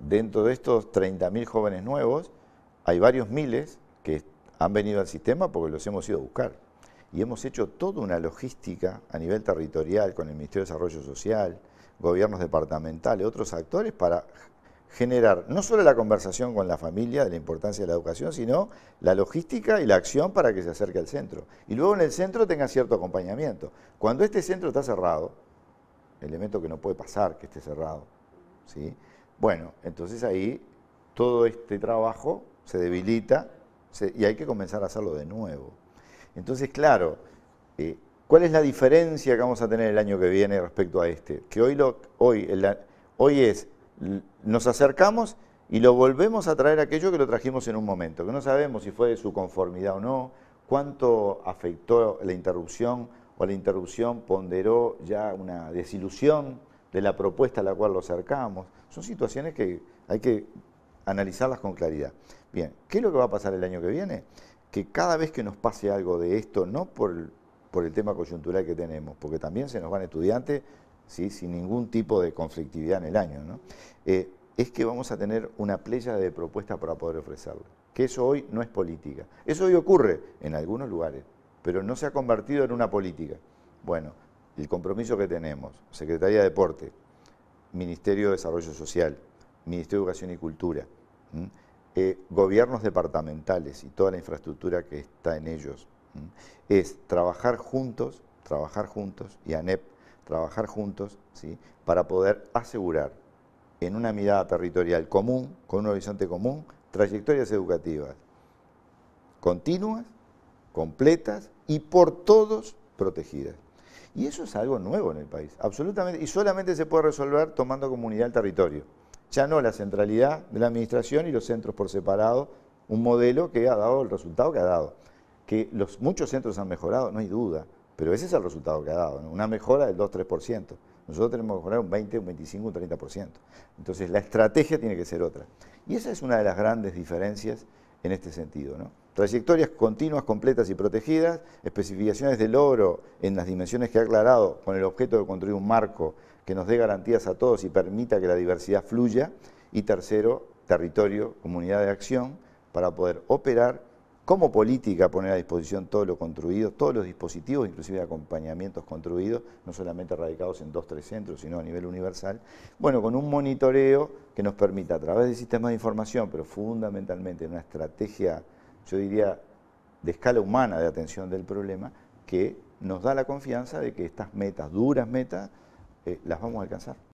Dentro de estos 30.000 jóvenes nuevos, hay varios miles que han venido al sistema porque los hemos ido a buscar. Y hemos hecho toda una logística a nivel territorial con el Ministerio de Desarrollo Social, gobiernos departamentales, otros actores para generar no solo la conversación con la familia de la importancia de la educación, sino la logística y la acción para que se acerque al centro. Y luego en el centro tenga cierto acompañamiento. Cuando este centro está cerrado, elemento que no puede pasar que esté cerrado, ¿sí? Bueno, entonces ahí todo este trabajo se debilita y hay que comenzar a hacerlo de nuevo. Entonces, claro, eh, ¿cuál es la diferencia que vamos a tener el año que viene respecto a este? Que hoy, lo, hoy, hoy es, nos acercamos y lo volvemos a traer aquello que lo trajimos en un momento, que no sabemos si fue de su conformidad o no, cuánto afectó la interrupción o la interrupción ponderó ya una desilusión de la propuesta a la cual lo acercamos, Son situaciones que hay que analizarlas con claridad. Bien, ¿qué es lo que va a pasar el año que viene? Que cada vez que nos pase algo de esto, no por el, por el tema coyuntural que tenemos, porque también se nos van estudiantes ¿sí? sin ningún tipo de conflictividad en el año, ¿no? Eh, es que vamos a tener una playa de propuestas para poder ofrecerlo. Que eso hoy no es política. Eso hoy ocurre en algunos lugares, pero no se ha convertido en una política. Bueno, el compromiso que tenemos, Secretaría de Deporte, Ministerio de Desarrollo Social, Ministerio de Educación y Cultura, eh, gobiernos departamentales y toda la infraestructura que está en ellos, es trabajar juntos, trabajar juntos, y ANEP, trabajar juntos, ¿sí? para poder asegurar en una mirada territorial común, con un horizonte común, trayectorias educativas continuas, completas y por todos protegidas. Y eso es algo nuevo en el país, absolutamente. Y solamente se puede resolver tomando como unidad el territorio. Ya no la centralidad de la administración y los centros por separado, un modelo que ha dado el resultado que ha dado. Que los, muchos centros han mejorado, no hay duda, pero ese es el resultado que ha dado, una mejora del 2-3%. Nosotros tenemos que mejorar un 20, un 25, un 30%. Entonces la estrategia tiene que ser otra. Y esa es una de las grandes diferencias en este sentido. ¿no? Trayectorias continuas, completas y protegidas, especificaciones de logro en las dimensiones que ha aclarado con el objeto de construir un marco que nos dé garantías a todos y permita que la diversidad fluya. Y tercero, territorio, comunidad de acción, para poder operar como política, poner a disposición todo lo construido, todos los dispositivos, inclusive acompañamientos construidos, no solamente radicados en dos, tres centros, sino a nivel universal. Bueno, con un monitoreo que nos permita a través de sistemas de información, pero fundamentalmente una estrategia yo diría, de escala humana de atención del problema, que nos da la confianza de que estas metas, duras metas, eh, las vamos a alcanzar.